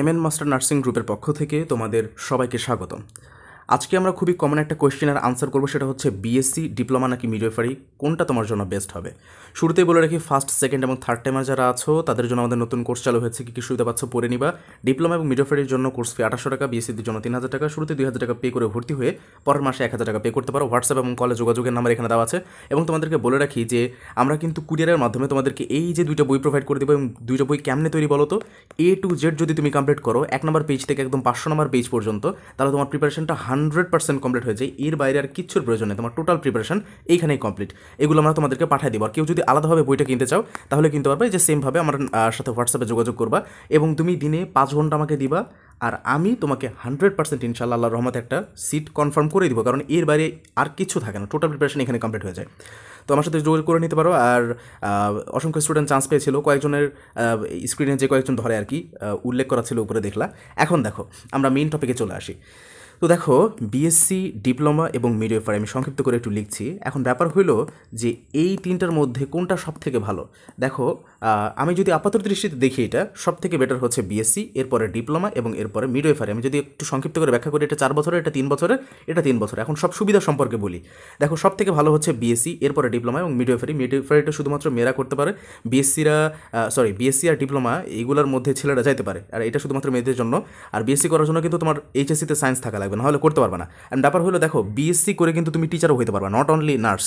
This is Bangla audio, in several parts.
এম এন মাস্টার নার্সিং গ্রুপের পক্ষ থেকে তোমাদের সবাইকে স্বাগতম আজকে আমরা খুবই কমন একটা কোয়েশ্চেনের আনসার করবো সেটা হচ্ছে বিএসসি ডিপ্লোমা নাকি মিডওয়েফারি কোনটা তোমার জন্য বেস্ট হবে শুরুতেই বলে রাখি ফার্স্ট সেকেন্ড এবং থার্ড টাইমার যারা আছো তাদের জন্য আমাদের নতুন কোর্স চালু হয়েছে কী কী সুবিধা পাচ্ছ পড়ে নিবা ডিপ্লোমা এবং মিডওয়েফারির জন্য কোর্স ফি আঠাশো টাকা বিএসসির জন্য তিন হাজার টাকা শুরুতে দুই হাজার টাকা পে করে ভর্তি হয়ে পরের মাসে এক হাজার টাকা পে করতে পারো হোয়াটসঅ্যাপ এবং কলে যোগাযোগের নাম্বার এখানে দেওয়া আছে এবং তোমাদেরকে বলে রাখি যে আমরা কিন্তু কুরিয়ারের মাধ্যমে তোমাদেরকে এই যে দুইটা বই প্রোভাইড করে দেবো এবং দুইটা বই কেমনে তৈরি বলো তো এ টু জেড যদি তুমি কমপ্লিট করো এক নম্বর পেজ থেকে একদম পাঁচশো নম্বর পেজ পর্যন্ত তাহলে তোমার প্রিপারেশনটা হান্ড্রেড পার্সেন্ট কমপ্লিট হয়ে যায় এর বাইরে আর কিচ্ছুর প্রয়োজন নেই তোমার টোটাল প্রিপারেশন এইখানেই কমপ্লিট এগুলো আমরা তোমাদেরকে পাঠিয়ে দিব আর কেউ যদি আলাদাভাবে বইটা কিনতে চাও তাহলে কিনতে পারবে যে সেমভাবে আমার সাথে হোয়াটসঅ্যাপে যোগাযোগ করবা এবং তুমি দিনে পাঁচ ঘন্টা আমাকে দিবা আর আমি তোমাকে হান্ড্রেড পার্সেন্ট ইনশাল্লাহ আল্লাহ রহমতে একটা সিট কনফার্ম করে দিব কারণ এর বাইরে আর কিছু থাকে না টোটাল প্রিপারেশন এখানে কমপ্লিট হয়ে যায় তো আমার সাথে যোগাযোগ করে নিতে পারো আর অসংখ্য স্টুডেন্ট চান্স পেয়েছিল কয়েকজনের স্ক্রিনে যে কয়েকজন ধরে আর কি উল্লেখ করা ছিল উপরে দেখলা এখন দেখো আমরা মেইন টপিকে চলে আসি তো দেখো বিএসসি ডিপ্লোমা এবং ওয়েফার আমি সংক্ষিপ্ত করে একটু লিখছি এখন ব্যাপার হইল যে এই তিনটার মধ্যে কোনটা সব থেকে ভালো দেখো আমি যদি আপাতত দৃষ্টিতে দেখি এটা সব থেকে বেটার হচ্ছে বিএসসি এরপরে ডিপ্লোমা এবং এরপরে ওয়েফারে আমি যদি একটু সংক্ষিপ্ত করে ব্যাখ্যা করি এটা চার বছরের এটা তিন বছরের এটা তিন বছর এখন সব সুবিধা সম্পর্কে বলি দেখো সব থেকে ভালো হচ্ছে বিএসসি এরপরে ডিপ্লোমা এবং মিডওয়েফারি মিডওয়েফারিটা শুধুমাত্র মেয়েরা করতে পারে বিএসসিরা সরি বিএসসি আর ডিপ্লোমা এইগুলোর মধ্যে ছেলেরা যাইতে পারে আর এটা শুধুমাত্র মেয়েদের জন্য আর বিএসসি করার জন্য কিন্তু তোমার এইচএসসিতে সায়েন্স থাকা লাগবে না হলে করতে পারবে না অ্যান্ড ব্যাপার হলো দেখো বিএসসি করে কিন্তু তুমি টিচারও হতে পারবে নট অনলি নার্স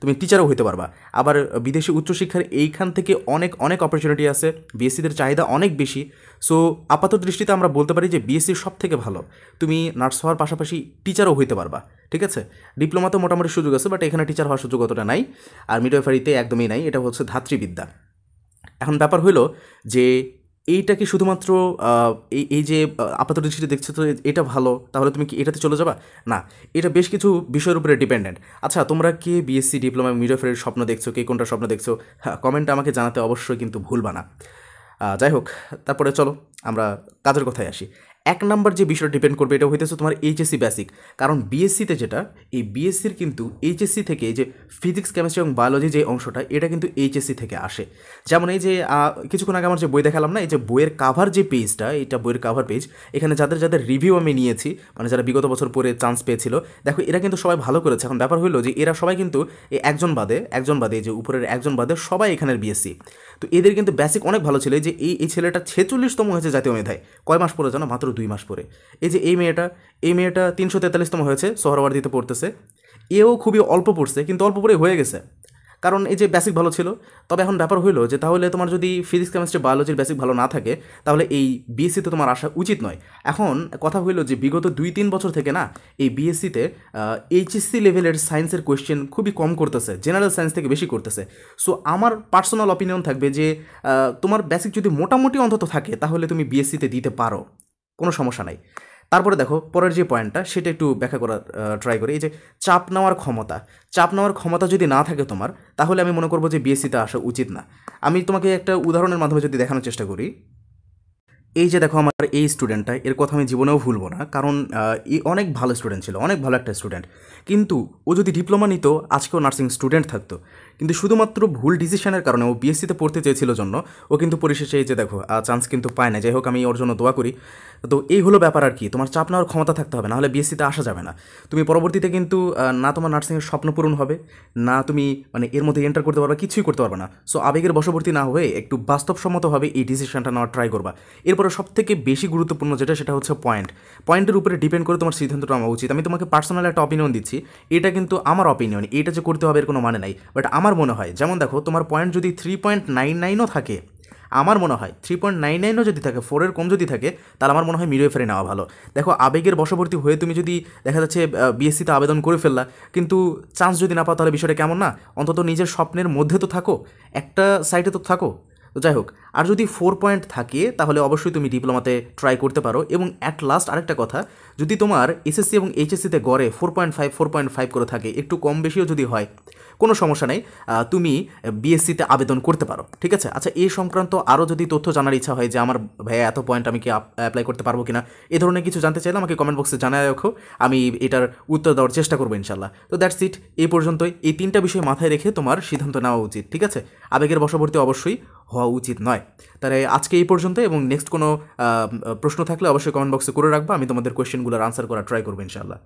তুমি টিচারও হইতে পারবা আবার বিদেশি উচ্চশিক্ষার এইখান থেকে অনেক অনেক অপরচুনিটি আছে বিএসসিদের চাহিদা অনেক বেশি সো আপাত দৃষ্টিতে আমরা বলতে পারি যে বিএসসির সব থেকে ভালো তুমি নার্স হওয়ার পাশাপাশি টিচারও হইতে পারবা ঠিক আছে ডিপ্লোমাতে মোটামুটি সুযোগ আছে বাট এখানে টিচার হওয়ার সুযোগ অতটা নাই আর মিডওয়াইফারিতে একদমই নাই এটা হচ্ছে ধাত্রীবিদ্যা এখন ব্যাপার হলো যে এইটাকে শুধুমাত্র এই এই যে আপাত দৃষ্টিতে দেখছো তো এটা ভালো তাহলে তুমি কি এটাতে চলে যাবা না এটা বেশ কিছু বিষয়ের উপরে ডিপেন্ডেন্ট আচ্ছা তোমরা কে বিএসসি ডিপ্লোমা মিডোফের স্বপ্ন দেখছো কে কোনটা স্বপ্ন দেখছো হ্যাঁ কমেন্টটা আমাকে জানাতে অবশ্যই কিন্তু ভুলবা না যাই হোক তারপরে চলো আমরা কাজের কথায় আসি এক নাম্বার যে বিষয়টা ডিপেন্ড করবে এটা হইতেছে তোমার এইচএসসি বেসিক কারণ বিএসসিতে যেটা এই বিএসসির কিন্তু এইচএসসি থেকে যে ফিজিক্স কেমিস্ট্রি এবং বায়োলজি যে অংশটা এটা কিন্তু এইচএসসি থেকে আসে যেমন এই যে কিছুক্ষণ আগে আমার যে বই দেখালাম না এই যে বইয়ের কাভার যে পেজটা এটা বইয়ের কাভার পেজ এখানে যাদের যাদের রিভিউ আমি নিয়েছি মানে যারা বিগত বছর পরে চান্স পেয়েছিল দেখো এরা কিন্তু সবাই ভালো করেছে এখন ব্যাপার হইলো যে এরা সবাই কিন্তু একজন বাদে একজন বাদে যে উপরের একজন বাদে সবাই এখানের বিএসসি তো এদের কিন্তু বেসিক অনেক ভালো ছিল যে এই ছেলেটা ছেচল্লিশতম হয়েছে জাতীয় মেধায় কয় মাস পরে জানো মাত্র দুই মাস পরে এই যে এই মেয়েটা এই মেয়েটা তিনশো তেতাল্লিশতম হয়েছে সোহরাওয়ার্দিতে পড়তেছে এও খুবই অল্প পড়ছে কিন্তু অল্প পরে হয়ে গেছে কারণ এই যে বেসিক ভালো ছিল তবে এখন ব্যাপার হইলো যে তাহলে তোমার যদি ফিজিক্স কেমিস্ট্রি বায়োলজির বেসিক ভালো না থাকে তাহলে এই বিএসসিতে তোমার আসা উচিত নয় এখন কথা হইলো যে বিগত দুই তিন বছর থেকে না এই বিএসসিতে এইচএসসি লেভেলের সায়েন্সের কোয়েশ্চেন খুবই কম করতেছে জেনারেল সায়েন্স থেকে বেশি করতেছে সো আমার পার্সোনাল অপিনিয়ন থাকবে যে তোমার বেসিক যদি মোটামুটি অন্তত থাকে তাহলে তুমি বিএসসিতে দিতে পারো কোনো সমস্যা নাই তারপরে দেখো পরের যে পয়েন্টটা সেটা একটু ব্যাখ্যা করার ট্রাই করি এই যে চাপ নেওয়ার ক্ষমতা চাপ নেওয়ার ক্ষমতা যদি না থাকে তোমার তাহলে আমি মনে করবো যে বিএসসিতে আসা উচিত না আমি তোমাকে একটা উদাহরণের মাধ্যমে যদি দেখানোর চেষ্টা করি এই যে দেখো আমার এই স্টুডেন্টটা এর কথা আমি জীবনেও ভুলবো না কারণ অনেক ভালো স্টুডেন্ট ছিল অনেক ভালো একটা স্টুডেন্ট কিন্তু ও যদি ডিপ্লোমা নিত আজকেও নার্সিং স্টুডেন্ট থাকতো কিন্তু শুধুমাত্র ভুল ডিসিশনের কারণে ও বিএসসিতে পড়তে চেয়েছিল জন্য ও কিন্তু পরিশেষে এই যে দেখো চান্স কিন্তু পায় না যাই হোক আমি ওর জন্য দোয়া করি তো এই হলো ব্যাপার আর কি তোমার চাপ নেওয়ার ক্ষমতা থাকতে হবে নাহলে বিএসসিতে আসা যাবে না তুমি পরবর্তীতে কিন্তু না তোমার নার্সিংয়ের স্বপ্ন পূরণ হবে না তুমি মানে এর মধ্যে এন্টার করতে পারবা কিছুই করতে পারবে না সো আবেগের বশবর্তী না হয়ে একটু বাস্তবসম্মতভাবে এই ডিসিশনটা নেওয়ার ট্রাই করবা এরপরে সবথেকে বেশি গুরুত্বপূর্ণ যেটা সেটা হচ্ছে পয়েন্ট পয়েন্টের উপরে ডিপেন্ড করে তোমার সিদ্ধান্তটা আমার উচিত আমি তোমাকে পার্সোনাল একটা অপিনিয়ন দিচ্ছি এটা কিন্তু আমার অপিনিয়ন এটা যে করতে হবে এর কোনো মানে নাই বাট আমার আমার মনে হয় যেমন দেখো তোমার পয়েন্ট যদি থ্রি পয়েন্ট নাইন নাইনও থাকে আমার মনে হয় থ্রি পয়েন্ট নাইন নাইনও যদি থাকে ফোরের কম যদি থাকে তাহলে আমার মনে হয় মিডিয়ে ফেরে নেওয়া ভালো দেখো আবেগের বশবর্তী হয়ে তুমি যদি দেখা যাচ্ছে বিএসসিতে আবেদন করে ফেললা কিন্তু চান্স যদি না পাও তাহলে বিষয়টা কেমন না অন্তত নিজের স্বপ্নের মধ্যে তো থাকো একটা সাইটে তো থাকো তো যাই হোক আর যদি ফোর পয়েন্ট থাকে তাহলে অবশ্যই তুমি ডিপ্লোমাতে ট্রাই করতে পারো এবং অ্যাট লাস্ট আরেকটা কথা যদি তোমার এসএসসি এবং এইচএসসিতে গড়ে four point five four point five করে থাকে একটু কম বেশিও যদি হয় কোনো সমস্যা নেই তুমি বিএসসিতে আবেদন করতে পারো ঠিক আছে আচ্ছা এই সংক্রান্ত আরও যদি তথ্য জানার ইচ্ছা হয় যে আমার ভাইয়া এত পয়েন্ট আমি কি অ্যাপ্লাই করতে পারবো কিনা এ ধরনের কিছু জানতে চাইলে আমাকে কমেন্ট বক্সে জানায় রাখো আমি এটার উত্তর দেওয়ার চেষ্টা করবো ইনশাল্লাহ তো দ্যাটস ইট এই পর্যন্তই এই তিনটা বিষয় মাথায় রেখে তোমার সিদ্ধান্ত নেওয়া উচিত ঠিক আছে আবেগের বশবর্তী অবশ্যই হওয়া উচিত নয় তাহলে আজকে এই পর্যন্ত এবং নেক্সট কোনো প্রশ্ন থাকলে অবশ্যই কমেন্ট বক্সে করে রাখবো আমি তোমাদের কোয়েশ্চেনগুলোর আনসার করা ট্রাই করবো ইনশাআল্লাহ